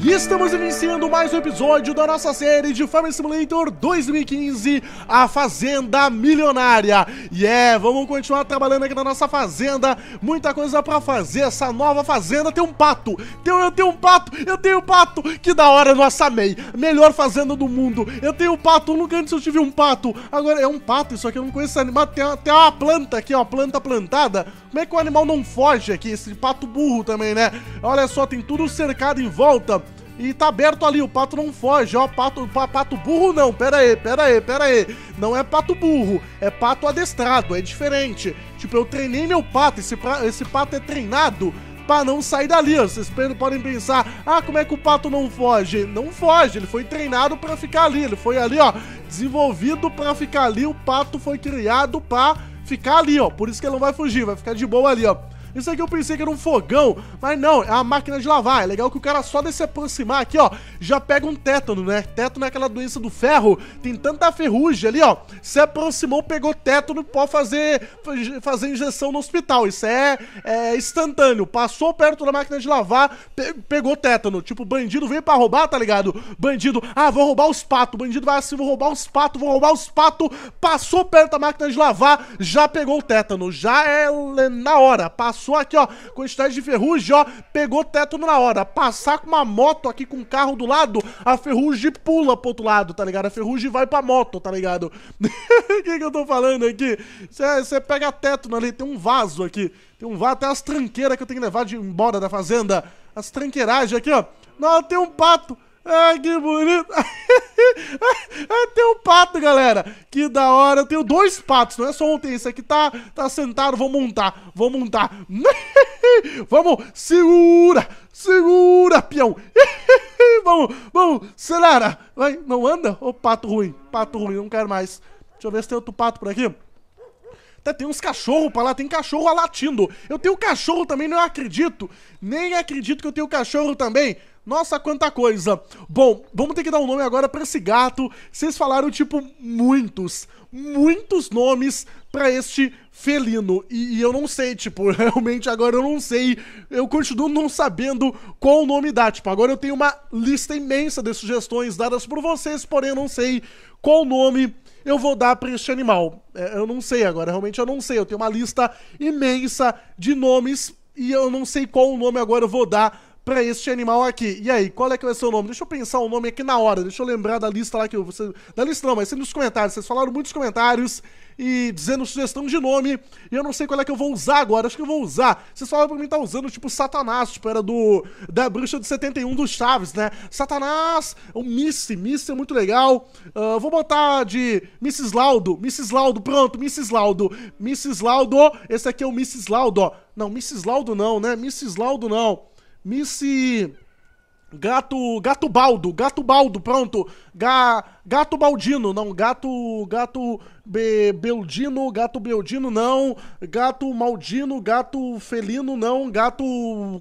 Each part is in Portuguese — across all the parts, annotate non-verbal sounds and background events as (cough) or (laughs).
E estamos iniciando mais um episódio da nossa série de Farm Simulator 2015, a Fazenda Milionária. E yeah, é, vamos continuar trabalhando aqui na nossa fazenda, muita coisa pra fazer, essa nova fazenda tem um pato, tem, eu tenho um pato, eu tenho um pato, que da hora, nossa amei, melhor fazenda do mundo, eu tenho um pato, nunca antes eu tive um pato, agora é um pato isso aqui, eu não conheço esse animal, tem, tem uma planta aqui, ó, planta plantada, como é que o animal não foge aqui, esse pato burro também, né? Olha só, tem tudo cercado em volta, e tá aberto ali, o pato não foge, ó, pato, pato burro não, pera aí, pera aí, pera aí. Não é pato burro, é pato adestrado, é diferente. Tipo, eu treinei meu pato, esse, esse pato é treinado para não sair dali. Vocês podem pensar, ah, como é que o pato não foge? Não foge, ele foi treinado para ficar ali, ele foi ali, ó, desenvolvido para ficar ali, o pato foi criado para ficar ali, ó. Por isso que ele não vai fugir, vai ficar de boa ali, ó. Isso aqui eu pensei que era um fogão, mas não, é uma máquina de lavar. É legal que o cara só de se aproximar aqui, ó, já pega um tétano, né? Tétano é aquela doença do ferro, tem tanta ferrugem ali, ó. Se aproximou, pegou tétano, pode fazer, fazer injeção no hospital. Isso é, é instantâneo. Passou perto da máquina de lavar, pe pegou tétano. Tipo, bandido veio pra roubar, tá ligado? Bandido, ah, vou roubar os patos. Bandido vai assim, vou roubar os patos, vou roubar os patos. Passou perto da máquina de lavar, já pegou o tétano. Já é na hora, passou Passou aqui, ó, quantidade de ferrugem, ó. Pegou teto na hora. Passar com uma moto aqui com um carro do lado, a ferrugem pula pro outro lado, tá ligado? A ferrugem vai pra moto, tá ligado? O (laughs) que, que eu tô falando aqui? Você pega teto né? ali, tem um vaso aqui. Tem um vaso, até as tranqueiras que eu tenho que levar de embora da fazenda. As tranqueiragens aqui, ó. Não, tem um pato. Ai, que bonito. (laughs) É tem um pato, galera. Que da hora. Eu tenho dois patos, não é só ontem esse aqui tá, tá sentado. Vou montar, vou montar. (laughs) vamos, segura, segura, peão. (laughs) vamos, vamos, acelera. Vai, não anda? Ô, pato ruim, pato ruim, não quero mais. Deixa eu ver se tem outro pato por aqui. Até tem uns cachorros pra lá, tem cachorro latindo. Eu tenho cachorro também, não acredito. Nem acredito que eu tenho cachorro também. Nossa, quanta coisa! Bom, vamos ter que dar um nome agora para esse gato. Vocês falaram, tipo, muitos, muitos nomes para este felino. E, e, eu não sei, tipo, (laughs) realmente agora eu não sei. Eu continuo não sabendo qual o nome dá. Tipo, agora eu tenho uma lista imensa de sugestões dadas por vocês, porém eu não sei qual nome eu vou dar para este animal. É, eu não sei agora, realmente eu não sei. Eu tenho uma lista imensa de nomes e eu não sei qual o nome agora eu vou dar pra este animal aqui. E aí, qual é que vai ser o nome? Deixa eu pensar o nome aqui na hora, deixa eu lembrar da lista lá que eu... Você, da lista não, mas sempre nos comentários, vocês falaram muitos comentários e dizendo sugestão de nome. E eu não sei qual é que eu vou usar agora. Acho que eu vou usar. Vocês falaram pra mim tá usando tipo Satanás, tipo, era do. Da bruxa de 71 do Chaves, né? Satanás, o Missy, Missy é muito legal. Uh, vou botar de Mrs. Laudo, Mrs. Laudo, pronto, Mrs. Laudo, Mrs. Laudo, esse aqui é o Mrs. Laudo, ó. Não, Mrs. Laudo não, né? Mrs. Laudo não. Miss Gato. Gato Baldo, Gato Baldo, pronto. Ga, gato Baldino, não. Gato. Gato Be, Beldino, Gato Beldino, não. Gato Maldino, Gato Felino, não. Gato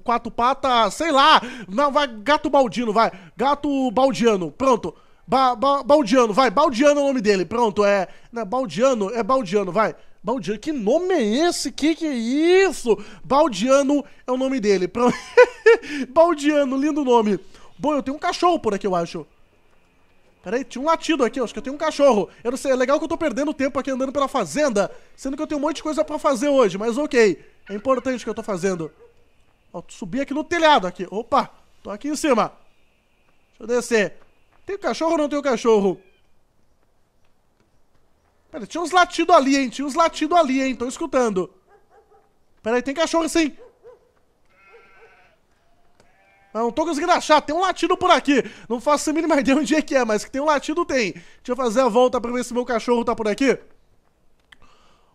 Quatro Patas, sei lá. Não, vai. Gato Baldino, vai. Gato Baldiano, pronto. Ba, ba, Baldiano, vai, Baldiano é o nome dele, pronto, é. Não, Baldiano, é Baldiano, vai. Baldiano, que nome é esse? Que que é isso? Baldiano é o nome dele, (laughs) pronto. Baldiano, lindo nome. Bom, eu tenho um cachorro por aqui, eu acho. Peraí, tinha um latido aqui, eu acho que eu tenho um cachorro. Eu não sei, é legal que eu tô perdendo tempo aqui andando pela fazenda, sendo que eu tenho um monte de coisa pra fazer hoje, mas ok. É importante o que eu tô fazendo. Ó, subi aqui no telhado aqui. Opa, tô aqui em cima. Deixa eu descer. Tem cachorro ou não tem o cachorro? Pera, tinha uns latidos ali, hein? Tinha uns latidos ali, hein? Tô escutando. Pera aí, tem cachorro sim. Ah, não tô conseguindo achar, tem um latido por aqui. Não faço a mínima ideia onde é que é, mas que tem um latido tem. Deixa eu fazer a volta pra ver se meu cachorro tá por aqui.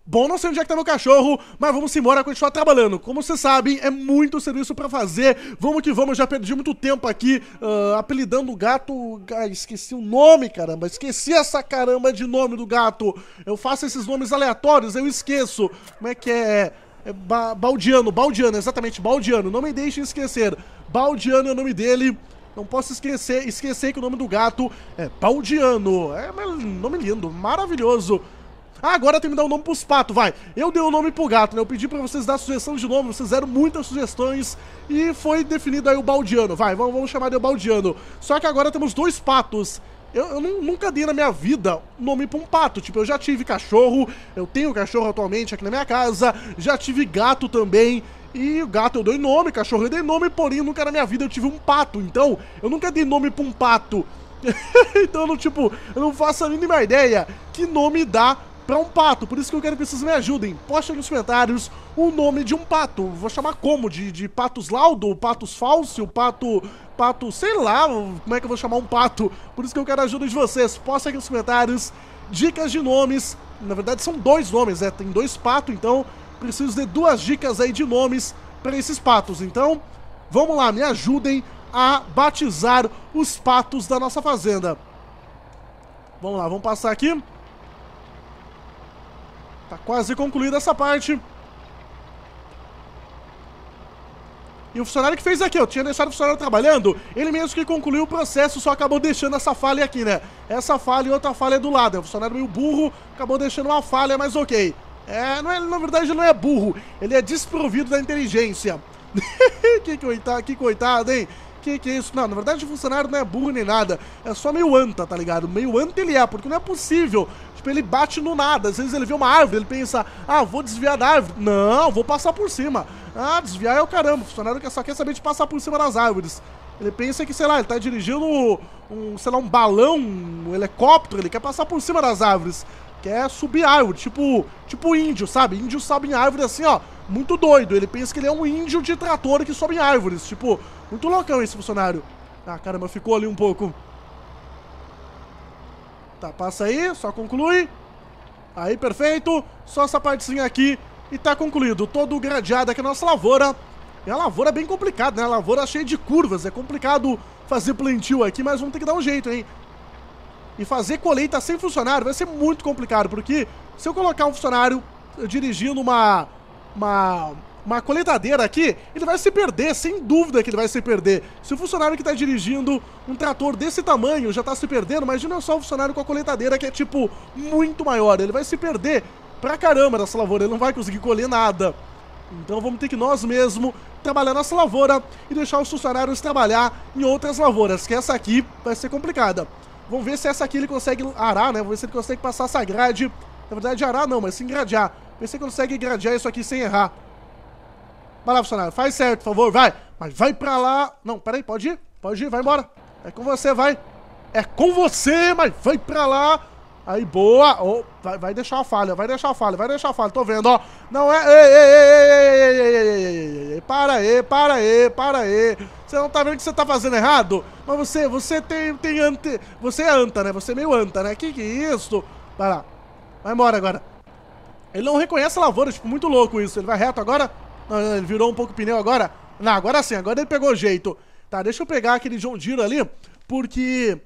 Bom, não sei onde é que tá meu cachorro, mas vamos embora continuar trabalhando. Como vocês sabem, é muito serviço para fazer. Vamos que vamos, já perdi muito tempo aqui uh, apelidando o gato. Ah, esqueci o nome, caramba. Esqueci essa caramba de nome do gato. Eu faço esses nomes aleatórios, eu esqueço. Como é que é? é ba baldiano, Baldiano, exatamente, Baldiano. Não me deixem esquecer. Baldiano é o nome dele. Não posso esquecer, esquecer que o nome do gato é Baldiano. É um nome lindo, maravilhoso. Ah, agora tem que dar o um nome pros patos, vai. Eu dei o um nome pro gato, né? Eu pedi pra vocês dar sugestão de nome, vocês deram muitas sugestões e foi definido aí o baldiano, vai, vamos, vamos chamar de baldiano. Só que agora temos dois patos. Eu, eu nunca dei na minha vida nome pra um pato. Tipo, eu já tive cachorro, eu tenho cachorro atualmente aqui na minha casa, já tive gato também. E o gato eu dei nome, cachorro eu dei nome, porém nunca na minha vida eu tive um pato. Então, eu nunca dei nome pra um pato. (laughs) então, eu não, tipo, eu não faço a mínima ideia que nome dá para um pato. Por isso que eu quero que vocês me ajudem. Postem nos comentários o nome de um pato. Vou chamar como? De, de patos laudo, patos falso, pato... Pato... Sei lá como é que eu vou chamar um pato. Por isso que eu quero a ajuda de vocês. Postem aqui nos comentários dicas de nomes. Na verdade são dois nomes, né? Tem dois patos, então preciso de duas dicas aí de nomes para esses patos. Então, vamos lá, me ajudem a batizar os patos da nossa fazenda. Vamos lá, vamos passar aqui. Tá quase concluída essa parte. E o funcionário que fez aqui, eu tinha deixado o funcionário trabalhando, ele mesmo que concluiu o processo, só acabou deixando essa falha aqui, né? Essa falha e outra falha do lado. É o funcionário meio burro, acabou deixando uma falha, mas ok. É, não é, na verdade não é burro, ele é desprovido da inteligência. (laughs) que, coitado, que coitado, hein? Que que é isso? Não, na verdade o funcionário não é burro nem nada, é só meio anta, tá ligado? Meio anta ele é, porque não é possível Tipo, ele bate no nada. Às vezes ele vê uma árvore, ele pensa, ah, vou desviar da árvore. Não, vou passar por cima. Ah, desviar é o caramba. O funcionário é só quer saber de passar por cima das árvores. Ele pensa que, sei lá, ele tá dirigindo um, sei lá, um balão, um helicóptero, ele quer passar por cima das árvores. Quer subir árvore, tipo, tipo índio, sabe? Índio sobe em árvore assim, ó, muito doido. Ele pensa que ele é um índio de trator que sobe em árvores. Tipo, muito loucão esse funcionário. Ah, caramba, ficou ali um pouco. Tá, passa aí, só conclui. Aí, perfeito. Só essa partezinha aqui e tá concluído. Todo o gradeado aqui na nossa lavoura. E é a lavoura é bem complicada, né? A lavoura é cheia de curvas. É complicado fazer plantio aqui, mas vamos ter que dar um jeito, hein? E fazer colheita sem funcionário vai ser muito complicado, porque se eu colocar um funcionário dirigindo uma, uma, uma coletadeira aqui, ele vai se perder, sem dúvida que ele vai se perder. Se o funcionário que está dirigindo um trator desse tamanho já está se perdendo, imagina só o funcionário com a coletadeira que é, tipo, muito maior. Ele vai se perder pra caramba nessa lavoura, ele não vai conseguir colher nada. Então vamos ter que nós mesmos trabalhar nossa lavoura e deixar os funcionários trabalhar em outras lavouras, que essa aqui vai ser complicada. Vamos ver se essa aqui ele consegue arar, né? Vamos ver se ele consegue passar essa grade. Na verdade, arar não, mas sim vamos Ver se ele consegue gradear isso aqui sem errar. Vai lá, funcionário, faz certo, por favor, vai. Mas vai pra lá. Não, peraí, pode ir? Pode ir, vai embora. É com você, vai. É com você, mas vai pra lá. Aí, boa. Oh, vai, vai deixar a falha, vai deixar a falha, vai deixar a falha. Tô vendo, ó. Não é... Ei, ei, ei, ei, ei, ei, ei, ei, ei. Para aí, para aí, para aí. Você não tá vendo que você tá fazendo errado? Mas você, você tem, tem ante... Você é anta, né? Você é meio anta, né? Que que é isso? Vai lá. Vai embora agora. Ele não reconhece a lavoura, tipo, muito louco isso. Ele vai reto agora. Não, ele virou um pouco o pneu agora. Não, agora sim, agora ele pegou o jeito. Tá, deixa eu pegar aquele John Deere ali, porque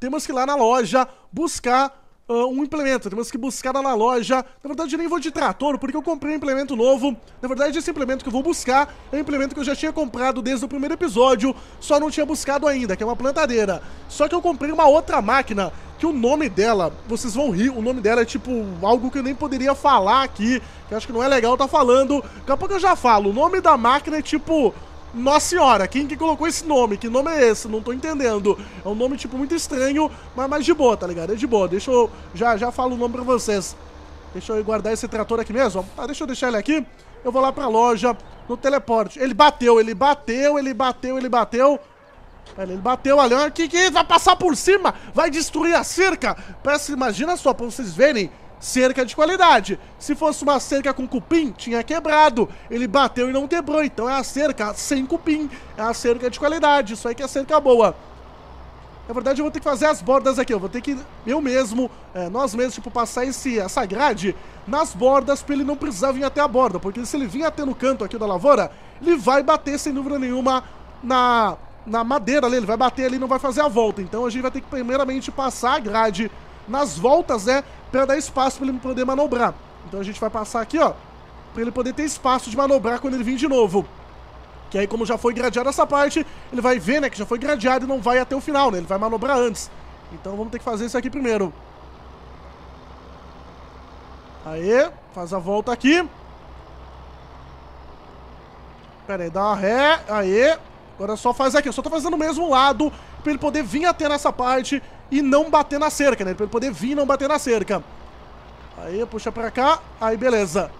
temos que ir lá na loja buscar uh, um implemento. Temos que buscar lá na loja. Na verdade, eu nem vou de trator, porque eu comprei um implemento novo. Na verdade, esse implemento que eu vou buscar é um implemento que eu já tinha comprado desde o primeiro episódio, só não tinha buscado ainda, que é uma plantadeira. Só que eu comprei uma outra máquina, que o nome dela, vocês vão rir, o nome dela é tipo algo que eu nem poderia falar aqui, que eu acho que não é legal tá falando. Daqui a pouco eu já falo. O nome da máquina é tipo nossa senhora, quem que colocou esse nome? Que nome é esse? Não tô entendendo. É um nome, tipo, muito estranho, mas, mas de boa, tá ligado? É de boa. Deixa eu... Já, já falo o nome pra vocês. Deixa eu guardar esse trator aqui mesmo. Tá, deixa eu deixar ele aqui. Eu vou lá pra loja, no teleporte. Ele bateu, ele bateu, ele bateu, ele bateu. Pera, ele bateu ali. O Que que vai passar por cima? Vai destruir a cerca. Peço, imagina só, pra vocês verem cerca de qualidade. Se fosse uma cerca com cupim, tinha quebrado. Ele bateu e não quebrou. Então é a cerca sem cupim. É a cerca de qualidade. Isso aí que é cerca boa. Na verdade, eu vou ter que fazer as bordas aqui. Eu vou ter que, eu mesmo, é, nós mesmos, tipo, passar esse, essa grade nas bordas pra ele não precisar vir até a borda. Porque se ele vir até no canto aqui da lavoura, ele vai bater, sem dúvida nenhuma, na, na madeira ali. Ele vai bater ali e não vai fazer a volta. Então a gente vai ter que, primeiramente, passar a grade nas voltas né, para dar espaço para ele poder manobrar. Então a gente vai passar aqui, ó, para ele poder ter espaço de manobrar quando ele vir de novo. Que aí, como já foi gradeado essa parte, ele vai ver, né, que já foi gradeado e não vai até o final, né? Ele vai manobrar antes. Então vamos ter que fazer isso aqui primeiro. Aê, faz a volta aqui. Pera aí, dá uma ré, aê. Agora só faz aqui, eu só tô fazendo o mesmo lado pra ele poder vir até nessa parte e não bater na cerca, né? Pra ele poder vir e não bater na cerca. Aí, puxa pra cá. Aí, beleza.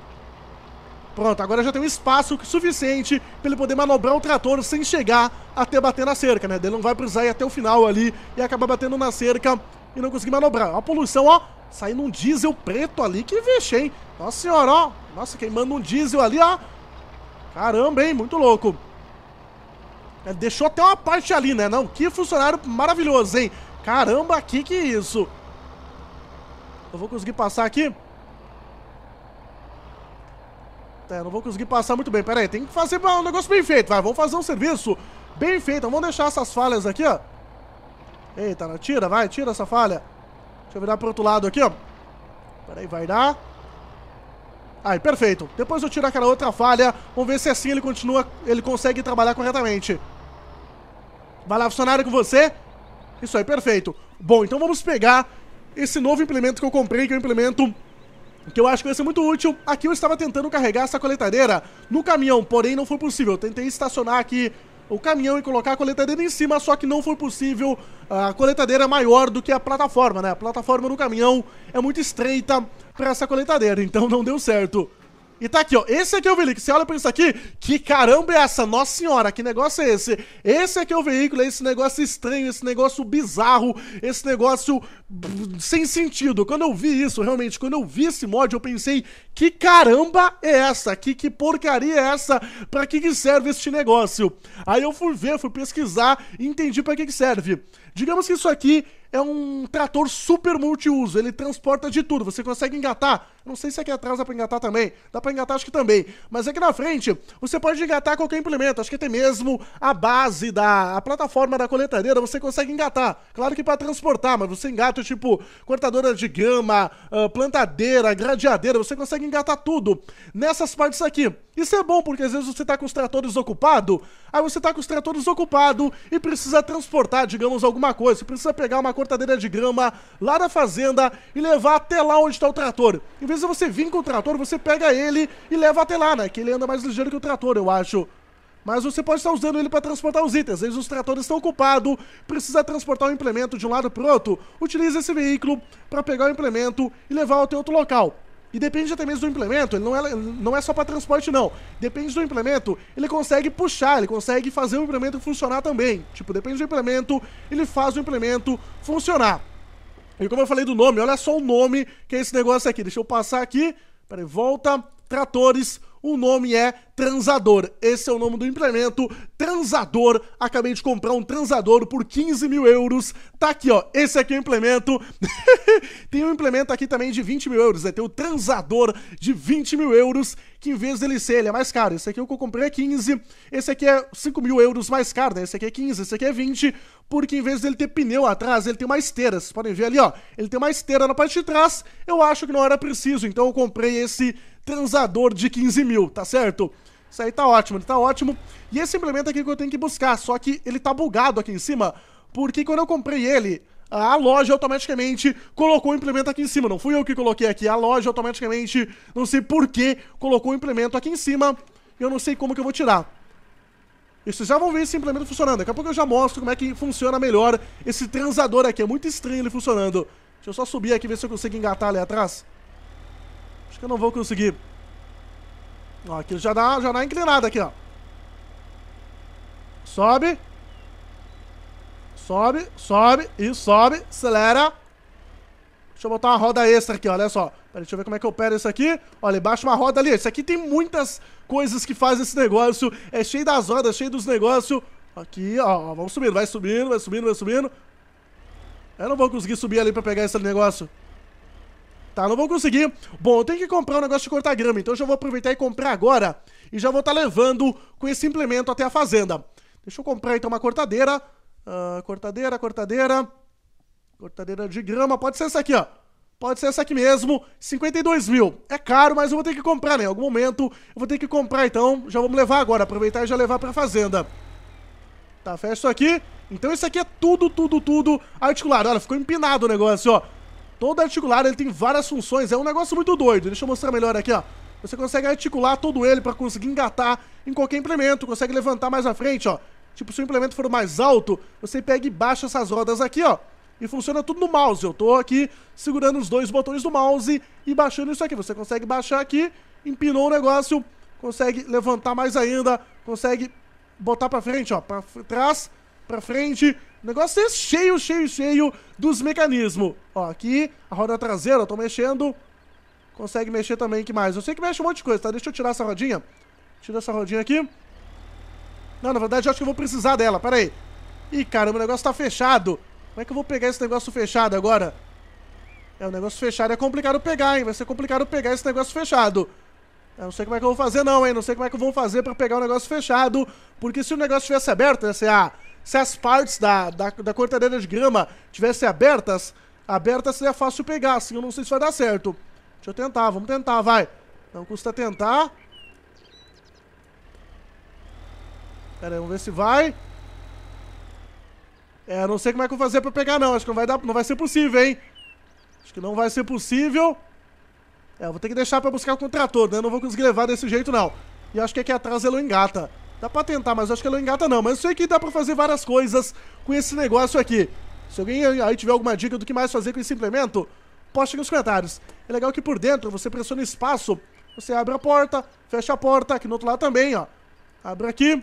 Pronto, agora já tem um espaço suficiente para ele poder manobrar o trator sem chegar até bater na cerca, né? Ele não vai precisar ir até o final ali e acabar batendo na cerca e não conseguir manobrar. Ó a poluição, ó, saindo um diesel preto ali, que vixe, hein? Nossa senhora, ó, nossa, queimando um diesel ali, ó. Caramba, hein, muito louco. É, deixou até uma parte ali, né? Não, que funcionário maravilhoso, hein? Caramba, que que é isso? Eu vou conseguir passar aqui? É, não vou conseguir passar muito bem. Pera aí, tem que fazer um negócio bem feito, vai. Vamos fazer um serviço bem feito. Vamos deixar essas falhas aqui, ó. Eita, não, tira, vai, tira essa falha. Deixa eu virar pro outro lado aqui, ó. Pera aí, vai dar. Aí, perfeito. Depois eu tiro aquela outra falha. Vamos ver se assim ele continua, ele consegue trabalhar corretamente. Vai lá, funcionário, com você. Isso aí, perfeito. Bom, então vamos pegar esse novo implemento que eu comprei, que é um implemento que eu acho que vai ser muito útil. Aqui eu estava tentando carregar essa coletadeira no caminhão, porém não foi possível. Eu tentei estacionar aqui o caminhão e colocar a coletadeira em cima, só que não foi possível. A coletadeira é maior do que a plataforma, né? A plataforma no caminhão é muito estreita para essa coletadeira, então não deu certo. E tá aqui, ó. Esse aqui é, é o veículo. Você olha pra isso aqui, que caramba é essa? Nossa senhora, que negócio é esse? Esse aqui é, é o veículo, é esse negócio estranho, esse negócio bizarro, esse negócio sem sentido. Quando eu vi isso, realmente, quando eu vi esse mod, eu pensei, que caramba é essa? Que, que porcaria é essa? Pra que, que serve este negócio? Aí eu fui ver, fui pesquisar e entendi pra que, que serve. Digamos que isso aqui é um trator super multiuso, ele transporta de tudo, você consegue engatar. Não sei se aqui atrás dá pra engatar também, dá pra engatar acho que também. Mas aqui na frente, você pode engatar qualquer implemento, acho que até mesmo a base da a plataforma da coletadeira, você consegue engatar. Claro que para transportar, mas você engata tipo cortadora de gama ah, plantadeira, gradeadeira, você consegue engatar tudo nessas partes aqui. Isso é bom porque às vezes você tá com os tratores ocupado, aí você tá com os tratores ocupado e precisa transportar, digamos, alguma alguma coisa, você precisa pegar uma cortadeira de grama lá da fazenda e levar até lá onde está o trator. Em vez de você vir com o trator, você pega ele e leva até lá, né? Que ele anda mais ligeiro que o trator, eu acho. Mas você pode estar usando ele para transportar os itens, às vezes os tratores estão ocupados, precisa transportar o implemento de um lado para o outro, utilize esse veículo para pegar o implemento e levar até outro local. E depende até mesmo do implemento, ele não é, não é só para transporte, não. Depende do implemento, ele consegue puxar, ele consegue fazer o implemento funcionar também. Tipo, depende do implemento, ele faz o implemento funcionar. E como eu falei do nome, olha só o nome que é esse negócio aqui. Deixa eu passar aqui. Peraí, volta. Tratores o nome é Transador. Esse é o nome do implemento. Transador. Acabei de comprar um transador por 15 mil euros. Tá aqui, ó. Esse aqui é o implemento. (laughs) tem um implemento aqui também de 20 mil euros. Né? Tem o transador de 20 mil euros, que em vez dele ser, ele é mais caro. Esse aqui é eu comprei é 15. Esse aqui é 5 mil euros mais caro, né? Esse aqui é 15, esse aqui é 20. Porque em vez dele ter pneu atrás, ele tem uma esteira. Vocês podem ver ali, ó. Ele tem uma esteira na parte de trás. Eu acho que não era preciso, então eu comprei esse transador de 15 mil, tá certo? Isso aí tá ótimo, ele tá ótimo. E esse implemento aqui que eu tenho que buscar, só que ele tá bugado aqui em cima, porque quando eu comprei ele, a loja automaticamente colocou o implemento aqui em cima. Não fui eu que coloquei aqui, a loja automaticamente, não sei porquê, colocou o implemento aqui em cima. E eu não sei como que eu vou tirar. E vocês já vão ver esse implemento funcionando. Daqui a pouco eu já mostro como é que funciona melhor esse transador aqui. É muito estranho ele funcionando. Deixa eu só subir aqui e ver se eu consigo engatar ali atrás que eu não vou conseguir. Ó, aqui já dá, já dá inclinada aqui, ó. Sobe. Sobe, sobe e sobe. Acelera. Deixa eu botar uma roda extra aqui, olha só. Pera, deixa eu ver como é que eu opero isso aqui. Olha, embaixo uma roda ali. Isso aqui tem muitas coisas que faz esse negócio. É cheio das rodas, cheio dos negócios. Aqui, ó, vamos subindo. Vai subindo, vai subindo, vai subindo. Eu não vou conseguir subir ali pra pegar esse negócio tá? Não vou conseguir. Bom, eu tenho que comprar um negócio de cortar grama, então eu já vou aproveitar e comprar agora. E já vou estar tá levando com esse implemento até a fazenda. Deixa eu comprar então uma cortadeira. Uh, cortadeira, cortadeira. Cortadeira de grama. Pode ser essa aqui, ó. Pode ser essa aqui mesmo. 52 mil. É caro, mas eu vou ter que comprar, né? Em algum momento eu vou ter que comprar, então. Já vamos levar agora. Aproveitar e já levar pra fazenda. Tá, fecha isso aqui. Então isso aqui é tudo, tudo, tudo articulado. Olha, ficou empinado o negócio, ó todo articulado, ele tem várias funções, é um negócio muito doido. Deixa eu mostrar melhor aqui, ó. Você consegue articular todo ele para conseguir engatar em qualquer implemento, consegue levantar mais à frente, ó. Tipo, se o implemento for mais alto, você pega e baixa essas rodas aqui, ó. E funciona tudo no mouse. Eu tô aqui segurando os dois botões do mouse e baixando isso aqui. Você consegue baixar aqui, empinou o negócio, consegue levantar mais ainda, consegue botar pra frente, ó, pra trás, pra frente. O negócio é cheio, cheio, cheio dos mecanismos. Ó, aqui, a roda traseira, eu tô mexendo. Consegue mexer também, que mais? Eu sei que mexe um monte de coisa, tá? Deixa eu tirar essa rodinha. Tira essa rodinha aqui. Não, na verdade, eu acho que eu vou precisar dela, pera aí. Ih, caramba, o negócio tá fechado. Como é que eu vou pegar esse negócio fechado agora? É, o negócio fechado é complicado pegar, hein? Vai ser complicado pegar esse negócio fechado. Eu não sei como é que eu vou fazer não, hein? Não sei como é que eu vou fazer pra pegar o negócio fechado. Porque se o negócio estivesse aberto, ia ser... Ah, se as partes da, da, da cortadeira de grama tivessem abertas, abertas seria fácil pegar, assim, eu não sei se vai dar certo. Deixa eu tentar, vamos tentar, vai. Não custa tentar. Pera aí, vamos ver se vai. É, não sei como é que eu vou fazer pra pegar, não. Acho que não vai, dar, não vai ser possível, hein? Acho que não vai ser possível. É, eu vou ter que deixar pra buscar com o trator, né? Eu não vou conseguir levar desse jeito, não. E acho que aqui atrás ele engata. Dá pra tentar, mas acho que ela não engata não. Mas eu sei que dá pra fazer várias coisas com esse negócio aqui. Se alguém aí tiver alguma dica do que mais fazer com esse implemento, poste aqui nos comentários. É legal que por dentro você pressiona espaço, você abre a porta, fecha a porta, aqui no outro lado também, ó. Abre aqui.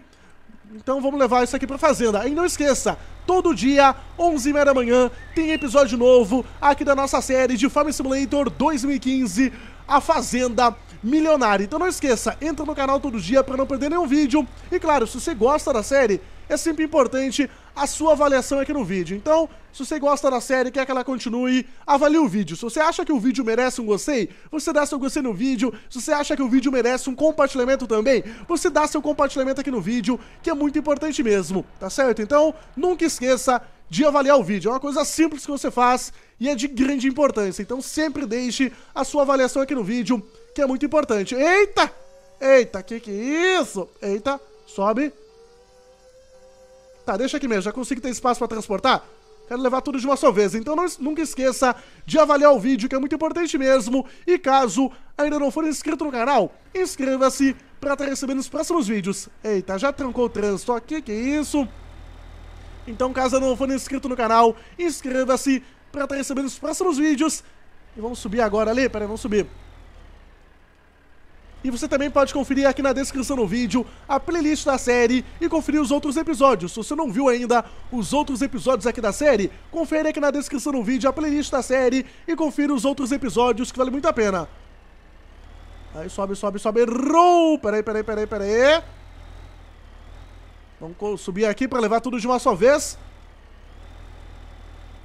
Então vamos levar isso aqui pra fazenda. E não esqueça, todo dia, 11h30 da manhã, tem episódio novo aqui da nossa série de Farm Simulator 2015, A Fazenda milionário. Então não esqueça, entra no canal todo dia para não perder nenhum vídeo. E claro, se você gosta da série, é sempre importante a sua avaliação aqui no vídeo. Então, se você gosta da série, quer que ela continue, avalie o vídeo. Se você acha que o vídeo merece um gostei, você dá seu gostei no vídeo. Se você acha que o vídeo merece um compartilhamento também, você dá seu compartilhamento aqui no vídeo, que é muito importante mesmo, tá certo? Então, nunca esqueça de avaliar o vídeo. É uma coisa simples que você faz e é de grande importância. Então, sempre deixe a sua avaliação aqui no vídeo que é muito importante. Eita! Eita, que que é isso? Eita, sobe. Tá, deixa aqui mesmo, já consigo ter espaço pra transportar? Quero levar tudo de uma só vez, então não, nunca esqueça de avaliar o vídeo, que é muito importante mesmo. E caso ainda não for inscrito no canal, inscreva-se para estar tá recebendo os próximos vídeos. Eita, já trancou o trânsito aqui, que é isso? Então caso ainda não for inscrito no canal, inscreva-se para estar tá recebendo os próximos vídeos. E vamos subir agora ali, peraí, vamos subir. E você também pode conferir aqui na descrição do vídeo a playlist da série e conferir os outros episódios. Se você não viu ainda os outros episódios aqui da série, confere aqui na descrição do vídeo a playlist da série e confira os outros episódios que vale muito a pena. Aí sobe, sobe, sobe. Errou! Peraí, peraí, peraí, peraí. Vamos subir aqui para levar tudo de uma só vez.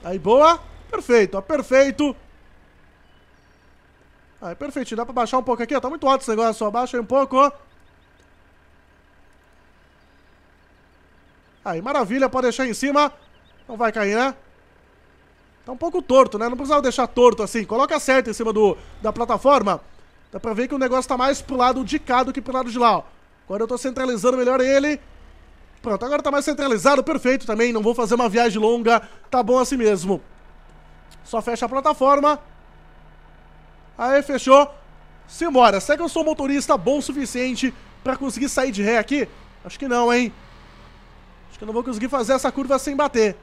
Aí, boa. Perfeito, ó, perfeito. Aí, ah, é perfeito. Dá pra baixar um pouco aqui, Tá muito alto esse negócio, só baixa aí um pouco. Aí, maravilha, pode deixar em cima. Não vai cair, né? Tá um pouco torto, né? Não precisava deixar torto assim. Coloca certo em cima do, da plataforma. Dá pra ver que o negócio tá mais pro lado de cá do que pro lado de lá, ó. Agora eu tô centralizando melhor ele. Pronto, agora tá mais centralizado, perfeito também. Não vou fazer uma viagem longa, tá bom assim mesmo. Só fecha a plataforma. Aí fechou. Simbora. Será que eu sou motorista bom o suficiente para conseguir sair de ré aqui? Acho que não, hein? Acho que eu não vou conseguir fazer essa curva sem bater.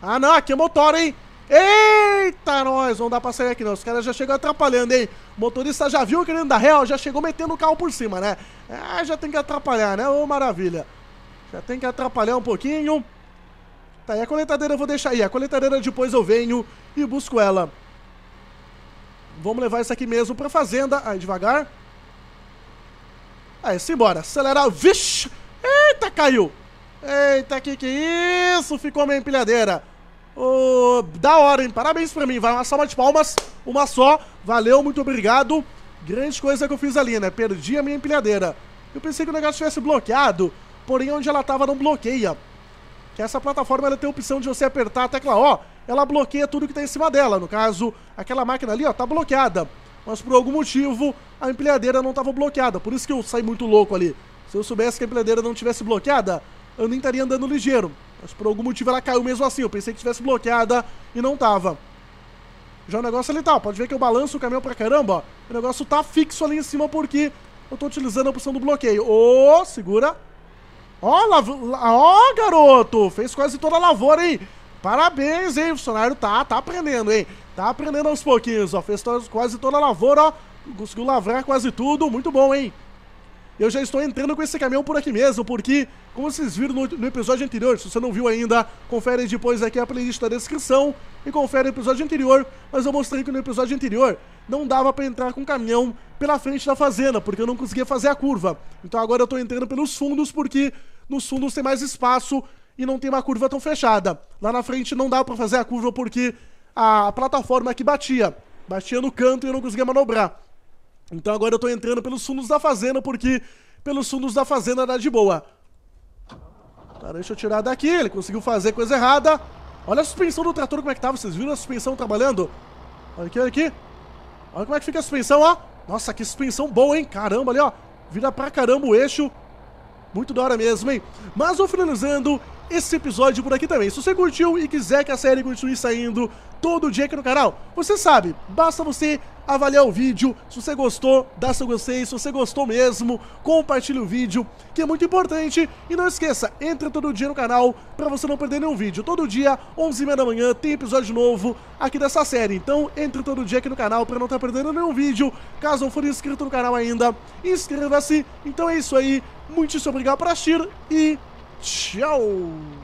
Ah, não. Aqui é motor, hein? Eita, nós. Não dá pra sair aqui, não. Os caras já chegam atrapalhando, hein? O motorista já viu querendo dar ré, ó. Já chegou metendo o carro por cima, né? Ah, já tem que atrapalhar, né? Ô, maravilha. Já tem que atrapalhar um pouquinho. Tá, e a coletadeira eu vou deixar aí. A coletadeira depois eu venho e busco ela. Vamos levar isso aqui mesmo pra fazenda. Aí, devagar. Aí, simbora. Acelerar. Vixe! Eita, caiu! Eita, que que é isso? Ficou minha empilhadeira. Oh, da hora, hein? Parabéns pra mim. Vai uma salva de palmas. Uma só. Valeu, muito obrigado. Grande coisa que eu fiz ali, né? Perdi a minha empilhadeira. Eu pensei que o negócio tivesse bloqueado. Porém, onde ela tava não bloqueia que essa plataforma ela tem a opção de você apertar a tecla O, ela bloqueia tudo que está em cima dela. No caso, aquela máquina ali, ó, tá bloqueada. Mas por algum motivo, a empilhadeira não estava bloqueada. Por isso que eu saí muito louco ali. Se eu soubesse que a empilhadeira não tivesse bloqueada, eu nem estaria andando ligeiro. Mas por algum motivo ela caiu mesmo assim. Eu pensei que tivesse bloqueada e não estava Já o negócio ali tá, pode ver que eu balanço o caminhão pra caramba, O negócio tá fixo ali em cima porque eu tô utilizando a opção do bloqueio. Ô, oh, segura. Ó, lav... ó, garoto, fez quase toda a lavoura, hein? Parabéns, hein, funcionário tá, tá aprendendo, hein? Tá aprendendo aos pouquinhos, ó, fez quase toda a lavoura, ó, conseguiu lavrar quase tudo, muito bom, hein? Eu já estou entrando com esse caminhão por aqui mesmo, porque, como vocês viram no, no, episódio anterior, se você não viu ainda, confere depois aqui a playlist da descrição e confere o episódio anterior, mas eu mostrei que no episódio anterior não dava para entrar com o caminhão pela frente da fazenda, porque eu não conseguia fazer a curva. Então agora eu estou entrando pelos fundos, porque nos fundos tem mais espaço e não tem uma curva tão fechada. Lá na frente não dá para fazer a curva porque a plataforma é que batia, batia no canto e eu não conseguia manobrar. Então agora eu tô entrando pelos fundos da fazenda porque pelos fundos da fazenda dá de boa. Tá, deixa eu tirar daqui, ele conseguiu fazer coisa errada. Olha a suspensão do trator como é que tá, vocês viram a suspensão trabalhando? Olha aqui, olha aqui. Olha como é que fica a suspensão, ó. Nossa, que suspensão boa, hein? Caramba, ali, ó. Vira pra caramba o eixo. Muito da hora mesmo, hein? Mas vou finalizando esse episódio por aqui também. Se você curtiu e quiser que a série continue saindo todo dia aqui no canal, você sabe, basta você avaliar o vídeo. Se você gostou, dá seu gostei. Se você gostou mesmo, compartilhe o vídeo, que é muito importante. E não esqueça, entra todo dia no canal para você não perder nenhum vídeo. Todo dia, 11h30 da manhã, tem episódio novo aqui dessa série. Então, entra todo dia aqui no canal para não estar tá perdendo nenhum vídeo. Caso não for inscrito no canal ainda, inscreva-se. Então é isso aí. Muitíssimo obrigado por assistir e tchau!